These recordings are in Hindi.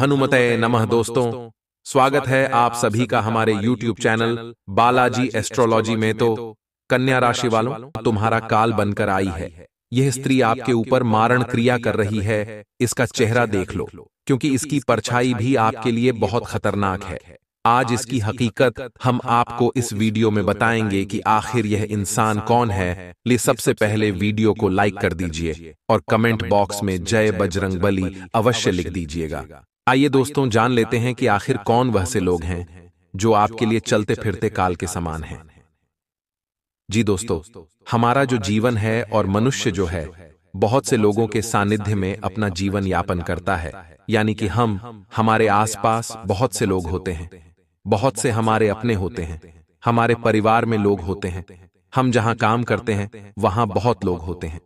हनुमतय नमः दोस्तों स्वागत है आप सभी का हमारे YouTube चैनल बालाजी एस्ट्रोलॉजी तो में तो कन्या राशि वालों तुम्हारा काल बनकर आई है यह स्त्री आपके ऊपर मारण क्रिया कर रही है इसका चेहरा देख लो क्योंकि इसकी परछाई भी आपके लिए बहुत खतरनाक है आज इसकी हकीकत हम आपको इस वीडियो में बताएंगे कि आखिर यह इंसान कौन है लिए सबसे पहले वीडियो को लाइक कर दीजिए और कमेंट बॉक्स में जय बजरंग अवश्य लिख दीजिएगा आइए दोस्तों जान लेते हैं कि आखिर कौन वह से लोग हैं जो आपके लिए चलते फिरते काल के समान हैं जी दोस्तों हमारा जो जीवन है और मनुष्य जो है बहुत से लोगों के सानिध्य में अपना जीवन यापन करता है यानी कि हम हमारे आसपास बहुत से लोग होते हैं बहुत से हमारे अपने होते हैं हमारे परिवार में लोग होते हैं हम जहां काम करते हैं वहां बहुत लोग होते हैं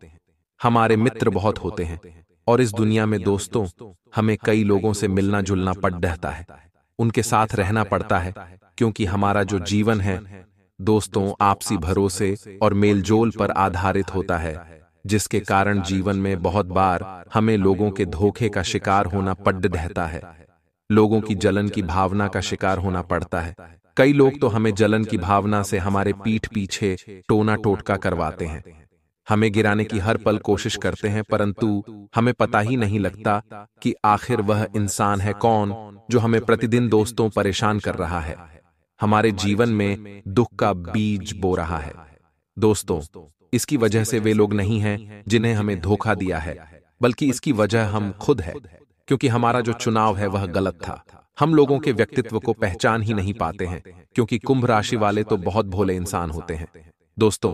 हमारे मित्र बहुत होते हैं और इस दुनिया में दोस्तों हमें कई लोगों से मिलना जुलना पड़ रहता है उनके साथ रहना पड़ता है क्योंकि हमारा जो जीवन है दोस्तों आपसी भरोसे और मेलजोल पर आधारित होता है जिसके कारण जीवन में बहुत बार हमें लोगों के धोखे का शिकार होना पड़ रहता है लोगों की जलन की भावना का शिकार होना पड़ता है कई लोग तो हमें तो जलन की भावना से हमारे पीठ पीछे टोना टोटका करवाते हैं हमें गिराने की हर पल कोशिश करते हैं परंतु हमें पता ही नहीं लगता कि आखिर वह इंसान है कौन जो हमें प्रतिदिन दोस्तों परेशान कर रहा है हमारे जीवन में दुख का बीज बो रहा है दोस्तों इसकी वजह से वे लोग नहीं हैं जिन्हें हमें धोखा दिया है बल्कि इसकी वजह हम खुद है क्योंकि हमारा जो चुनाव है वह गलत था हम लोगों के व्यक्तित्व को पहचान ही नहीं पाते हैं क्योंकि कुंभ राशि वाले तो बहुत भोले इंसान होते हैं दोस्तों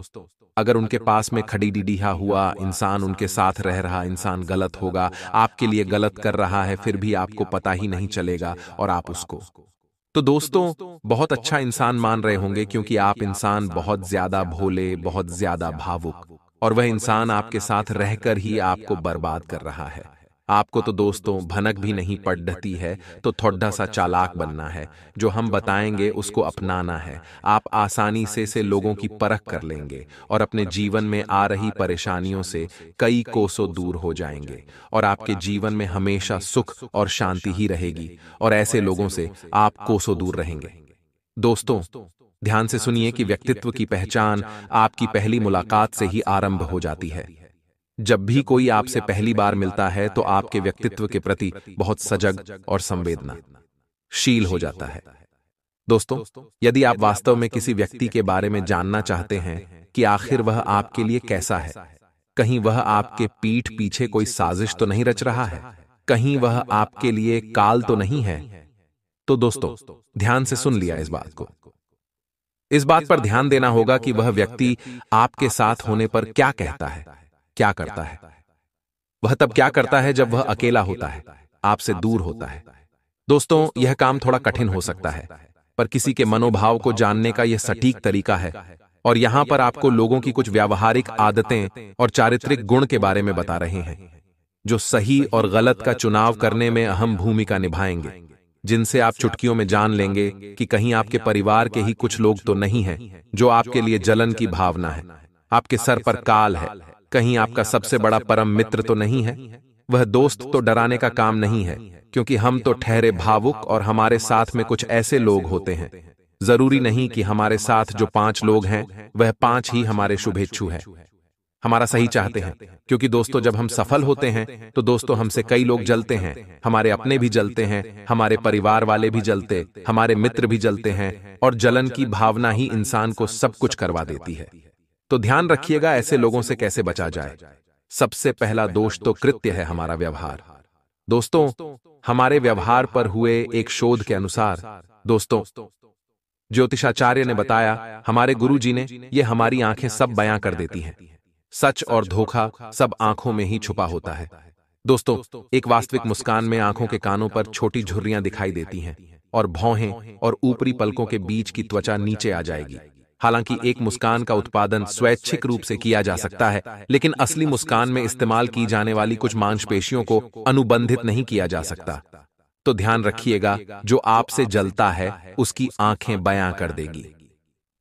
अगर उनके पास में खड़ी डीडीहा हुआ इंसान उनके साथ रह रहा इंसान गलत होगा आपके लिए गलत कर रहा है फिर भी आपको पता ही नहीं चलेगा और आप उसको तो, तो दोस्तों बहुत अच्छा, अच्छा इंसान मान रहे होंगे क्योंकि आप इंसान बहुत ज्यादा भोले बहुत ज्यादा भावुक और वह इंसान आपके साथ रहकर ही आपको बर्बाद कर रहा है तो आपको तो दोस्तों भनक भी नहीं पड़ती है तो, तो थोड़ा सा चालाक बनना है जो हम बताएंगे उसको अपनाना है आप आसानी से से लोगों की परख कर लेंगे और अपने जीवन में आ रही परेशानियों से कई कोसों दूर हो जाएंगे और आपके जीवन में हमेशा सुख और शांति ही रहेगी और ऐसे लोगों से आप कोसों दूर रहेंगे दोस्तों ध्यान से सुनिए कि व्यक्तित्व की पहचान आपकी पहली मुलाकात से ही आरंभ हो जाती है जब भी कोई आपसे पहली बार मिलता तो है तो आपके व्यक्तित्व के प्रति बहुत सजग और संवेदना शील हो जाता है दोस्तों यदि आप वास्तव में किसी व्यक्ति के बारे में जानना चाहते हैं कि आखिर वह आपके लिए कैसा है कहीं वह आपके पीठ पीछे कोई साजिश तो, तो नहीं रच रहा है कहीं वह आपके लिए तो काल तो नहीं है तो दोस्तों ध्यान से सुन लिया इस बात को इस बात पर ध्यान देना होगा कि वह व्यक्ति आपके साथ होने पर क्या कहता है क्या करता है वह तब क्या करता है जब वह अकेला होता है आपसे दूर होता है दोस्तों यह काम थोड़ा कठिन हो सकता है पर किसी के मनोभाव को जानने का यह सटीक तरीका है और यहाँ पर आपको लोगों की कुछ व्यावहारिक आदतें और चारित्रिक गुण के बारे में बता रहे हैं जो सही और गलत का चुनाव करने में अहम भूमिका निभाएंगे जिनसे आप चुटकियों में जान लेंगे कि कहीं आपके परिवार के ही कुछ लोग तो नहीं हैं जो आपके लिए जलन की भावना है आपके सर पर काल है कहीं आपका सबसे बड़ा परम मित्र तो, तो नहीं है वह दोस्त तो डराने तो का काम नहीं है क्योंकि हम तो, तो ठहरे भावुक और हमारे साथ में कुछ ऐसे लोग होते हैं जरूरी नहीं कि हमारे साथ जो पांच लोग हैं वह पांच ही हमारे शुभेच्छु हैं हमारा सही चाहते हैं क्योंकि दोस्तों जब हम सफल होते हैं तो दोस्तों हमसे कई लोग जलते हैं हमारे अपने भी जलते हैं हमारे परिवार वाले भी जलते हमारे मित्र भी जलते हैं और जलन की भावना ही इंसान को सब कुछ करवा देती है तो ध्यान रखिएगा ऐसे लोगों से कैसे बचा जाए सबसे पहला तो दोष तो कृत्य है हमारा व्यवहार दोस्तों हमारे व्यवहार पर हुए एक शोध के अनुसार दोस्तों ज्योतिषाचार्य ने बताया हमारे गुरु जी ने ये हमारी आंखें सब बयां कर देती हैं सच और धोखा सब आंखों में ही छुपा होता है दोस्तों एक वास्तविक मुस्कान में आंखों के कानों पर छोटी झुर्रियां दिखाई देती हैं और भौहें और ऊपरी पलकों के बीच की त्वचा नीचे आ जाएगी हालांकि एक मुस्कान का उत्पादन स्वैच्छिक रूप से किया जा सकता है लेकिन असली मुस्कान में इस्तेमाल की जाने वाली कुछ मांसपेशियों को अनुबंधित नहीं किया जा सकता तो ध्यान रखिएगा जो आपसे जलता है उसकी आंखें बयां कर देगी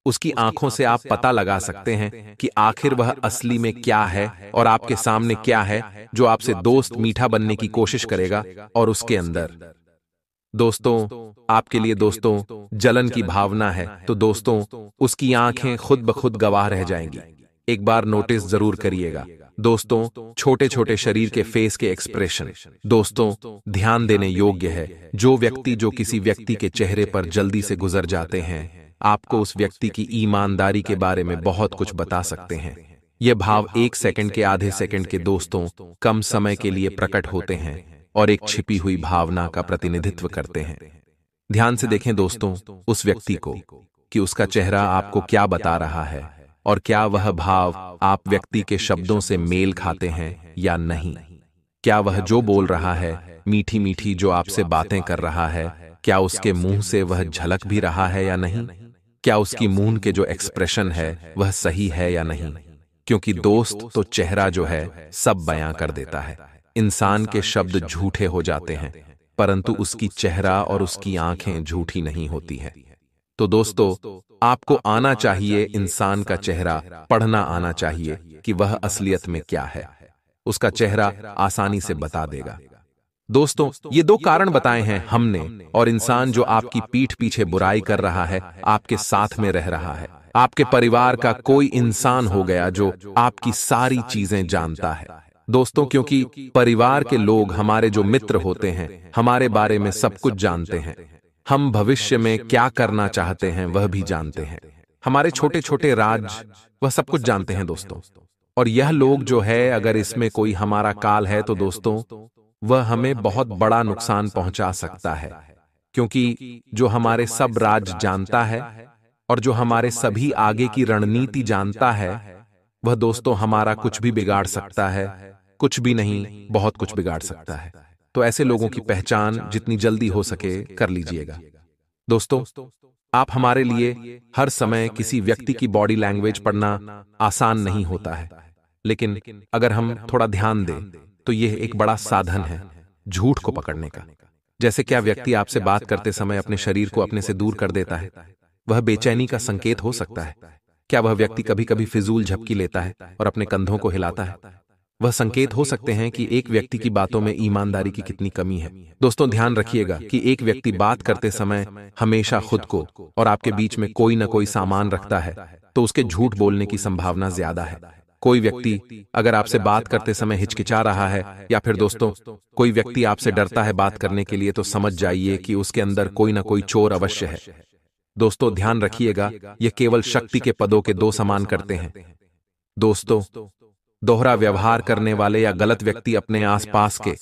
उसकी आंखों से आप पता लगा सकते हैं कि आखिर वह असली में क्या है और आपके सामने क्या है जो आपसे दोस्त मीठा बनने की कोशिश करेगा और उसके अंदर दोस्तों आपके लिए दोस्तों जलन की भावना है तो दोस्तों उसकी आंखें खुद ब खुद गवाह रह जाएंगी एक बार नोटिस जरूर करिएगा दोस्तों छोटे छोटे शरीर के फेस के एक्सप्रेशन दोस्तों ध्यान देने योग्य है जो व्यक्ति जो किसी व्यक्ति के चेहरे पर जल्दी से गुजर जाते हैं आपको उस व्यक्ति की ईमानदारी के बारे में बहुत कुछ बता सकते हैं यह भाव एक सेकंड के आधे सेकंड के दोस्तों कम समय के लिए प्रकट होते हैं और एक छिपी हुई भावना का प्रतिनिधित्व करते हैं ध्यान से देखें दोस्तों उस व्यक्ति को कि उसका चेहरा आपको क्या बता रहा है और क्या वह भाव आप व्यक्ति के शब्दों से मेल खाते हैं या नहीं क्या वह जो बोल रहा है मीठी मीठी जो आपसे बातें कर रहा है क्या उसके मुंह से वह झलक भी रहा है या नहीं क्या उसकी मुंह के जो एक्सप्रेशन है वह सही है या नहीं क्योंकि दोस्त तो चेहरा जो है सब बयां कर देता है इंसान के शब्द झूठे हो जाते हैं परंतु उसकी चेहरा और उसकी आंखें झूठी नहीं होती हैं तो, तो दोस्तों आपको आना चाहिए इंसान का चेहरा पढ़ना आना चाहिए कि वह असलियत में क्या है उसका चेहरा आसानी से बता देगा दोस्तों ये दो कारण बताए हैं हमने और इंसान जो आपकी पीठ पीछे बुराई कर रहा है आपके साथ में रह रहा है आपके परिवार का कोई इंसान हो गया जो आपकी सारी चीजें जानता है दोस्तों क्योंकि परिवार के लोग हमारे जो मित्र होते हैं हमारे बारे में सब कुछ जानते हैं हम भविष्य में क्या करना चाहते हैं वह भी जानते हैं हमारे छोटे छोटे राज वह सब कुछ जानते हैं दोस्तों और यह लोग जो है अगर इसमें कोई हमारा काल है तो दोस्तों वह हमें बहुत बड़ा नुकसान पहुंचा सकता है क्योंकि जो हमारे सब राज जानता है और जो हमारे सभी आगे की रणनीति जानता है वह दोस्तों हमारा कुछ भी बिगाड़ सकता है कुछ भी नहीं बहुत कुछ बिगाड़ सकता है तो ऐसे लोगों की पहचान जितनी जल्दी हो सके कर लीजिएगा दोस्तों आप हमारे लिए हर समय किसी व्यक्ति की बॉडी लैंग्वेज पढ़ना आसान नहीं होता है लेकिन अगर हम थोड़ा ध्यान दें तो यह एक बड़ा साधन है झूठ को पकड़ने का जैसे क्या व्यक्ति आपसे बात करते समय अपने शरीर को अपने से दूर कर देता है वह बेचैनी का संकेत हो सकता है क्या वह व्यक्ति कभी कभी फिजूल झपकी लेता है और अपने कंधों को हिलाता है वह संकेत हो सकते हैं कि एक व्यक्ति की बातों में ईमानदारी की कितनी कमी है दोस्तों ध्यान रखिएगा कि एक व्यक्ति बात करते समय हमेशा खुद को और आपके बीच में कोई न कोई सामान रखता है तो उसके झूठ बोलने की संभावना ज्यादा है कोई व्यक्ति अगर आपसे बात करते समय हिचकिचा रहा है या फिर दोस्तों कोई व्यक्ति आपसे डरता है बात करने के लिए तो समझ जाइए कि उसके अंदर कोई ना कोई चोर अवश्य है दोस्तों ध्यान रखिएगा ये केवल शक्ति के पदों के दो समान करते हैं दोस्तों दोहरा व्यवहार करने वाले या गलत व्यक्ति अपने आसपास के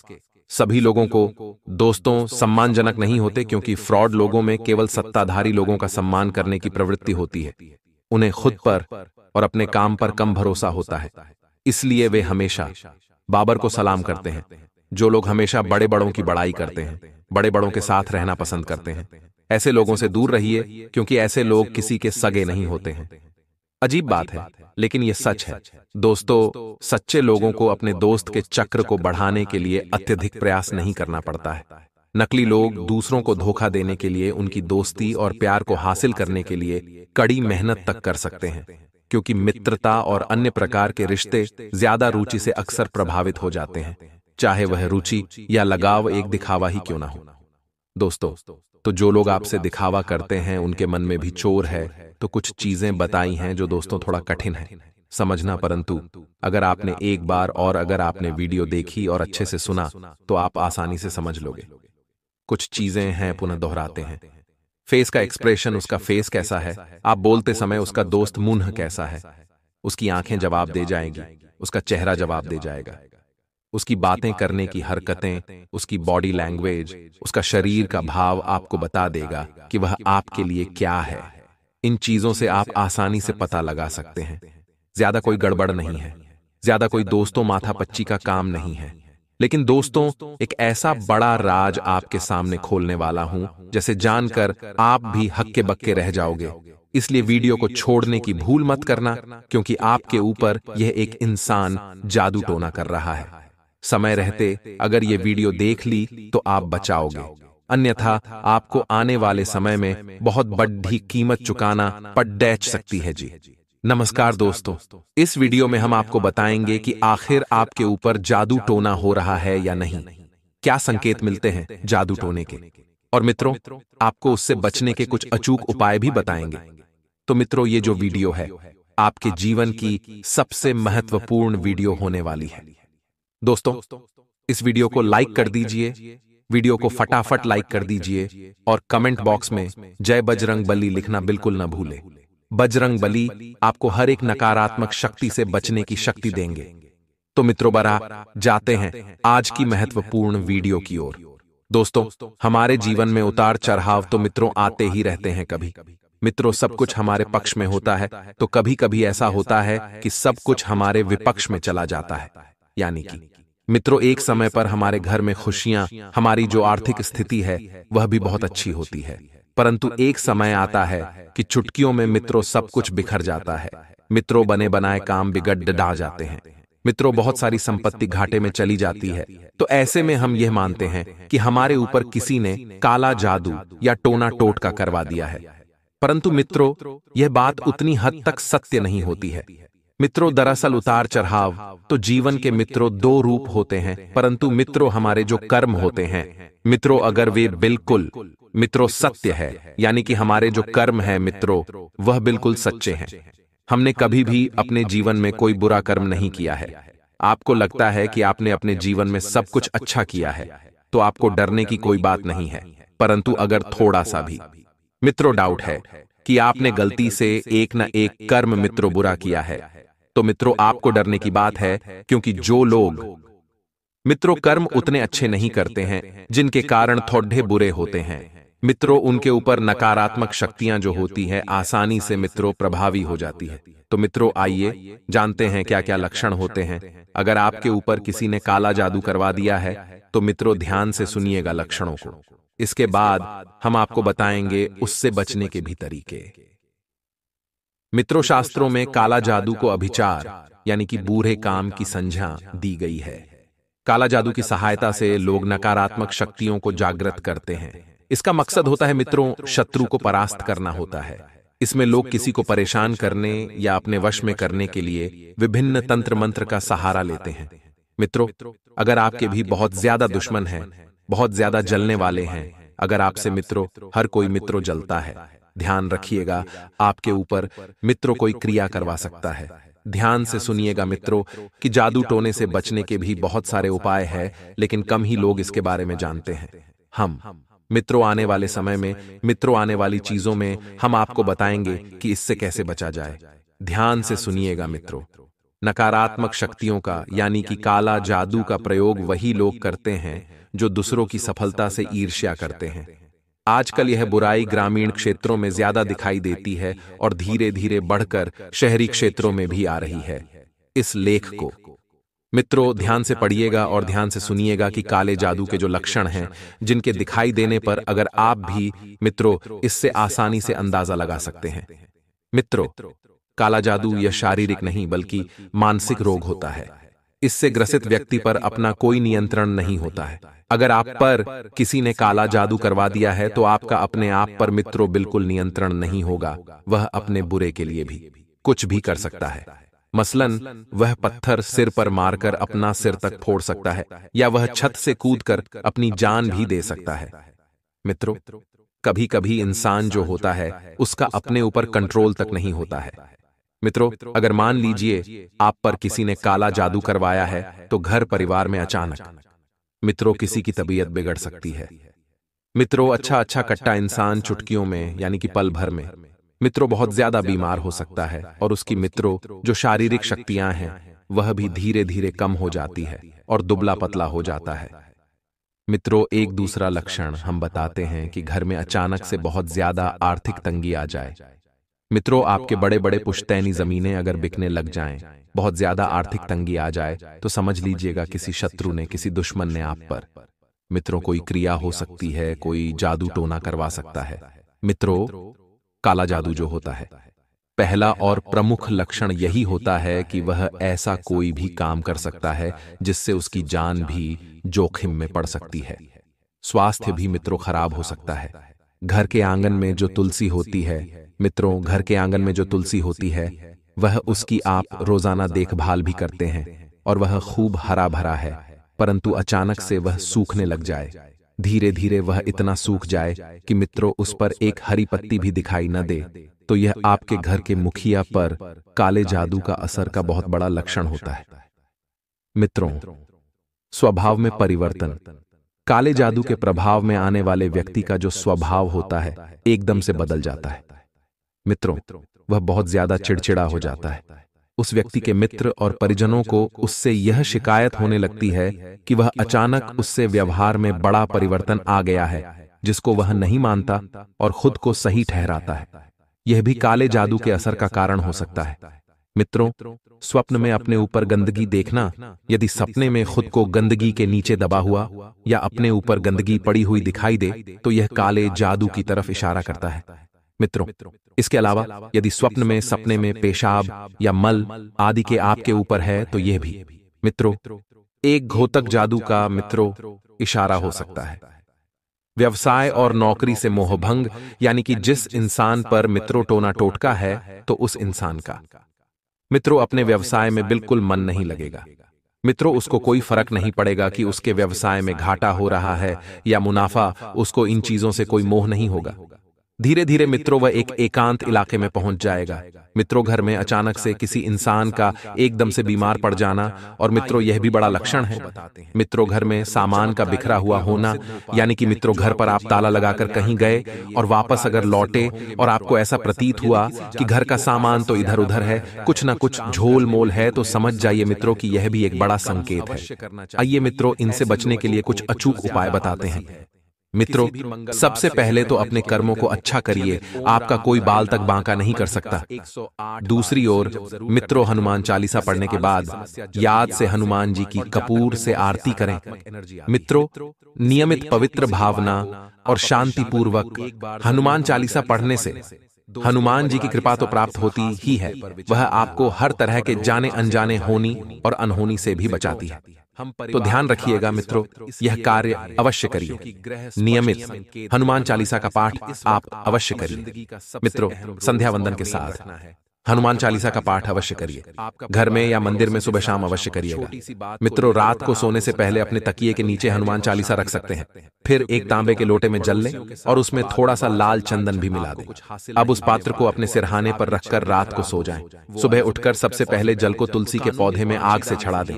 सभी लोगों को दोस्तों सम्मानजनक नहीं होते क्योंकि फ्रॉड लोगों में केवल सत्ताधारी लोगों का सम्मान करने की प्रवृत्ति होती है उन्हें खुद पर और अपने काम पर कम भरोसा होता है इसलिए वे हमेशा बाबर को सलाम करते हैं जो लोग हमेशा बड़े बड़ों की बड़ाई करते हैं बड़े बड़ों के साथ रहना पसंद करते हैं ऐसे लोगों से दूर रहिए क्योंकि ऐसे लोग किसी के सगे नहीं होते हैं अजीब बात है लेकिन ये सच है दोस्तों सच्चे लोगों को अपने दोस्त के चक्र को बढ़ाने के लिए अत्यधिक प्रयास नहीं करना पड़ता है नकली लोग दूसरों को धोखा देने के लिए उनकी दोस्ती और प्यार को हासिल करने के लिए कड़ी मेहनत तक कर सकते हैं क्योंकि मित्रता और अन्य प्रकार के रिश्ते ज्यादा रुचि से अक्सर प्रभावित हो जाते हैं चाहे वह रुचि या लगाव एक दिखावा ही क्यों ना हो दोस्तों तो जो लोग आपसे दिखावा करते हैं उनके मन में भी चोर है तो कुछ चीजें बताई हैं जो दोस्तों थोड़ा कठिन है समझना परंतु अगर आपने एक बार और अगर आपने वीडियो देखी और अच्छे से सुना तो आप आसानी से समझ लोगे कुछ चीजें हैं पुनः दोहराते हैं फेस का एक्सप्रेशन उसका फेस कैसा है आप बोलते समय उसका दोस्त मुंह कैसा है उसकी आंखें जवाब दे जाएंगी उसका चेहरा जवाब दे जाएगा उसकी बातें करने की हरकतें उसकी बॉडी लैंग्वेज उसका शरीर का भाव आपको बता देगा कि वह आपके लिए क्या है इन चीजों से आप आसानी से पता लगा सकते हैं ज्यादा कोई गड़बड़ नहीं है ज्यादा कोई दोस्तों माथा पच्ची का काम नहीं है लेकिन दोस्तों एक ऐसा बड़ा राज आपके सामने खोलने वाला हूं जैसे जानकर आप भी हक्के बक्के रह जाओगे इसलिए वीडियो को छोड़ने की भूल मत करना क्योंकि आपके ऊपर यह एक इंसान जादू टोना कर रहा है समय रहते अगर ये वीडियो देख ली तो, तो आप बचाओगे अन्यथा आपको आने वाले समय में बहुत बड़ी कीमत चुकाना पड सकती है जी नमस्कार दोस्तों इस वीडियो में हम आपको बताएंगे कि आखिर आपके ऊपर जादू टोना हो रहा है या नहीं क्या संकेत मिलते हैं जादू टोने के और मित्रों आपको उससे बचने के कुछ अचूक उपाय भी बताएंगे तो मित्रों ये जो वीडियो है आपके जीवन की सबसे महत्वपूर्ण वीडियो होने वाली है दोस्तों इस वीडियो को लाइक कर दीजिए वीडियो को फटाफट लाइक कर दीजिए और कमेंट बॉक्स में जय बजरंग बली लिखना बिल्कुल न भूले बजरंग बली आपको हर एक नकारात्मक शक्ति से बचने की शक्ति देंगे तो मित्रों बरा जाते हैं आज की महत्वपूर्ण वीडियो की ओर दोस्तों हमारे जीवन में उतार चढ़ाव तो, तो मित्रों आते ही रहते हैं कभी मित्रों सब कुछ हमारे पक्ष में होता है तो कभी तो कभी ऐसा होता है कि सब कुछ हमारे विपक्ष में चला जाता है यानी कि मित्रों एक समय पर हमारे घर में खुशियां हमारी जो आर्थिक स्थिति है वह भी बहुत अच्छी होती है परंतु एक समय आता है कि चुटकियों में मित्रों सब कुछ बिखर जाता है मित्रों बने बनाए काम बिगड़ डा जाते हैं मित्रों बहुत सारी संपत्ति घाटे में चली जाती है तो ऐसे में हम यह मानते हैं कि हमारे ऊपर किसी ने काला जादू या टोना टोट का करवा दिया है परंतु मित्रों यह बात उतनी हद तक सत्य नहीं होती है मित्रों दरअसल उतार चढ़ाव तो जीवन के मित्रों दो रूप होते हैं परंतु मित्रों हमारे जो कर्म होते हैं मित्रों अगर वे बिल्कुल मित्रों सत्य है यानी कि हमारे जो कर्म है मित्रों वह बिल्कुल सच्चे हैं हमने कभी भी अपने जीवन में कोई बुरा कर्म नहीं किया है आपको लगता है कि आपने अपने जीवन में सब कुछ अच्छा किया है तो आपको डरने की कोई बात नहीं है परंतु अगर थोड़ा सा भी मित्रों डाउट है कि आपने गलती से एक न एक कर्म मित्रों बुरा किया है तो मित्रों आपको डरने की बात है क्योंकि जो लोग मित्रों कर्म उतने अच्छे नहीं करते हैं जिनके कारण थोड़े बुरे होते हैं मित्रों उनके ऊपर नकारात्मक शक्तियां जो होती है आसानी से मित्रों प्रभावी हो जाती है तो मित्रों आइए जानते हैं क्या क्या लक्षण होते हैं अगर आपके ऊपर किसी ने काला जादू करवा दिया है तो मित्रों ध्यान से सुनिएगा लक्षणों को इसके बाद हम आपको बताएंगे उससे बचने के भी तरीके मित्रों शास्त्रों में काला जादू को अभिचार यानी कि बूढ़े काम की संज्ञा दी गई है काला जादू की सहायता से लोग नकारात्मक शक्तियों को जागृत करते हैं इसका मकसद होता है मित्रों शत्रु को परास्त करना होता है इसमें लोग किसी को परेशान करने या अपने वश में करने के लिए विभिन्न तंत्र मंत्र का सहारा लेते हैं मित्रों अगर आपके भी बहुत ज्यादा दुश्मन हैं बहुत ज्यादा जलने वाले हैं अगर आपसे मित्रों हर कोई मित्रों जलता है ध्यान रखिएगा आपके ऊपर मित्रों कोई क्रिया करवा सकता है ध्यान से सुनिएगा मित्रों कि जादू टोने से बचने के भी बहुत सारे उपाय हैं लेकिन कम ही लोग इसके बारे में जानते हैं हम मित्रों आने वाले समय में मित्रों आने वाली चीजों में हम आपको बताएंगे कि इससे कैसे बचा जाए ध्यान से सुनिएगा मित्रों नकारात्मक शक्तियों का यानी कि काला जादू का प्रयोग वही लोग करते हैं जो दूसरों की सफलता से ईर्ष्या करते हैं आजकल यह बुराई ग्रामीण क्षेत्रों में ज्यादा दिखाई देती है और धीरे धीरे बढ़कर शहरी क्षेत्रों में भी आ रही है इस लेख को मित्रों ध्यान से पढ़िएगा और ध्यान से सुनिएगा कि काले जादू के जो लक्षण हैं जिनके दिखाई देने पर अगर आप भी मित्रों इससे आसानी से अंदाजा लगा सकते हैं मित्रों काला जादू यह शारीरिक नहीं बल्कि मानसिक रोग होता है इससे ग्रसित व्यक्ति पर अपना कोई नियंत्रण नहीं होता है अगर आप पर किसी ने काला जादू करवा दिया है तो, तो आपका अपने आप पर मित्रों बिल्कुल नियंत्रण नहीं होगा वह अपने बुरे के लिए भी कुछ भी कर सकता है मसलन वह पत्थर सिर पर मारकर अपना सिर तक फोड़ सकता है या वह छत से कूदकर अपनी जान भी दे सकता है मित्रों कभी कभी इंसान जो होता है उसका अपने ऊपर कंट्रोल तक नहीं होता है मित्रों अगर मान लीजिए आप पर किसी ने काला जादू करवाया है तो, तो घर परिवार में अचानक मित्रों किसी की तबीयत बिगड़ सकती है मित्रों अच्छा अच्छा कट्टा इंसान चुटकियों में यानी कि पल भर में मित्रों बहुत ज्यादा बीमार हो सकता है और उसकी मित्रों जो शारीरिक शक्तियां हैं वह भी धीरे धीरे कम हो जाती है और दुबला पतला हो जाता है मित्रों एक दूसरा लक्षण हम बताते हैं कि घर में अचानक से बहुत ज्यादा आर्थिक तंगी आ जाए मित्रों आपके बड़े बड़े पुश्तैनी जमीनें अगर बिकने लग जाएं, बहुत ज्यादा आर्थिक तंगी आ जाए तो समझ तो लीजिएगा किसी शत्रु ने किसी दुश्मन ने आप पर मित्रों कोई क्रिया हो सकती है कोई जादू टोना करवा सकता है मित्रों काला जादू जो होता है पहला और प्रमुख लक्षण यही होता है कि वह ऐसा कोई भी काम कर सकता है जिससे उसकी जान भी जोखिम में पड़ सकती है स्वास्थ्य भी मित्रों खराब हो सकता है घर के आंगन में जो तुलसी होती है मित्रों घर के आंगन में जो तुलसी होती है वह उसकी आप रोजाना देखभाल भी करते हैं और वह खूब हरा भरा है परंतु अचानक से वह सूखने लग जाए धीरे धीरे वह इतना सूख जाए कि मित्रों उस पर एक हरी पत्ती भी दिखाई न दे तो यह आपके घर के मुखिया पर काले जादू का असर का बहुत बड़ा लक्षण होता है मित्रों स्वभाव में परिवर्तन काले जादू के प्रभाव में आने वाले व्यक्ति का जो स्वभाव होता है एकदम से बदल जाता है मित्रों वह बहुत ज्यादा चिड़चिड़ा हो जाता है उस व्यक्ति के मित्र और परिजनों को उससे यह शिकायत होने लगती है कि वह अचानक उससे व्यवहार में बड़ा परिवर्तन आ गया है जिसको वह नहीं मानता और खुद को सही ठहराता है यह भी काले जादू के असर का कारण हो सकता है मित्रों स्वप्न में अपने ऊपर गंदगी देखना यदि सपने में खुद को गंदगी के नीचे दबा हुआ या अपने ऊपर गंदगी पड़ी हुई दिखाई दे तो यह काले जादू की तरफ इशारा करता है मित्रों इसके अलावा यदि स्वप्न में सपने में पेशाब या मल आदि के आपके ऊपर है तो यह भी मित्रों एक घोतक जादू का मित्रों इशारा हो सकता है व्यवसाय और नौकरी से मोहभंग यानी कि जिस इंसान पर मित्रों टोना टोटका है तो उस इंसान का मित्रों अपने व्यवसाय में बिल्कुल मन नहीं लगेगा मित्रों उसको कोई फर्क नहीं पड़ेगा कि उसके व्यवसाय में घाटा हो रहा है या मुनाफा उसको इन चीजों से कोई मोह नहीं होगा धीरे धीरे मित्रों वह एक एकांत इलाके में पहुंच जाएगा मित्रों घर में अचानक से किसी इंसान का एकदम से बीमार पड़ जाना और मित्रों यह भी बड़ा लक्षण है मित्रों घर में सामान का बिखरा हुआ होना यानी कि मित्रों घर पर आप ताला लगाकर कहीं गए और वापस अगर लौटे और आपको ऐसा प्रतीत हुआ कि घर का सामान तो इधर उधर तो है कुछ ना कुछ झोल मोल है तो समझ जाइए मित्रों की यह भी एक बड़ा संकेत है आइए मित्रों इनसे बचने के लिए कुछ अचूक उपाय बताते हैं मित्रों सबसे पहले तो अपने तो कर्मों को अच्छा करिए आपका कोई बाल तक बांका तो नहीं कर सकता दूसरी ओर मित्रों हनुमान चालीसा पढ़ने के बाद याद से हनुमान जी की कपूर से आरती करें मित्रों नियमित पवित्र भावना और शांतिपूर्वक हनुमान चालीसा पढ़ने से हनुमान जी की कृपा तो प्राप्त होती ही है वह आपको हर तो तरह के जाने अनजाने होनी और अनहोनी से भी बचाती है तो ध्यान रखिएगा मित्रों यह कार्य अवश्य करिए नियमित हनुमान चालीसा का पाठ आप अवश्य करिए मित्रों संध्या वंदन के साथ हनुमान चालीसा का पाठ अवश्य करिए घर में या मंदिर में सुबह शाम अवश्य करिएगा मित्रों रात को सोने से पहले अपने तकिए के नीचे हनुमान चालीसा रख सकते हैं फिर एक तांबे के लोटे में जल लें और उसमें थोड़ा सा लाल चंदन भी मिला दें अब उस पात्र को अपने सिरहाने पर रखकर रात को सो जाएं। सुबह उठकर सबसे पहले जल को तुलसी के पौधे में आग से छड़ा दें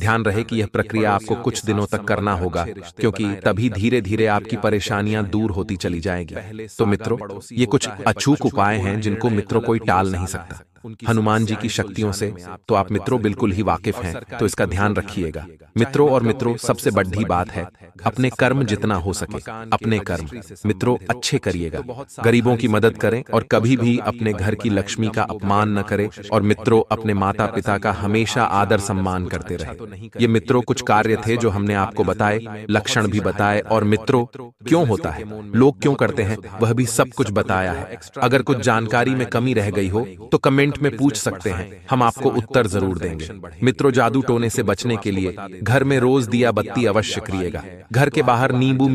ध्यान रहे कि यह प्रक्रिया आपको कुछ दिनों तक करना होगा क्योंकि तभी धीरे धीरे आपकी परेशानियां दूर होती चली जाएगी तो मित्रों ये कुछ अचूक उपाय हैं जिनको मित्रों कोई टाल नहीं सकता cuenta हनुमान जी की शक्तियों से तो आप मित्रों बिल्कुल ही वाकिफ हैं तो इसका ध्यान रखिएगा मित्रों और मित्रों सबसे बड़ी बात है अपने कर्म जितना हो सके अपने कर्म मित्रों अच्छे करिएगा तो गरीबों की मदद करें और कभी भी अपने घर की लक्ष्मी का अपमान न करें और मित्रों अपने माता पिता का हमेशा आदर सम्मान करते अच्छा रहे तो ये मित्रों तो कुछ कार्य थे जो हमने आपको बताए लक्षण भी बताए और मित्रों क्यों होता है लोग क्यों करते हैं वह भी सब कुछ बताया है अगर कुछ जानकारी में कमी रह गई हो तो कमेंट कमेंट में पूछ सकते हैं हम आपको उत्तर जरूर देंगे मित्रों जादू टोने से बचने के लिए घर में रोज दिया बत्ती अवश्य करिएगा घर के बाहर नींबू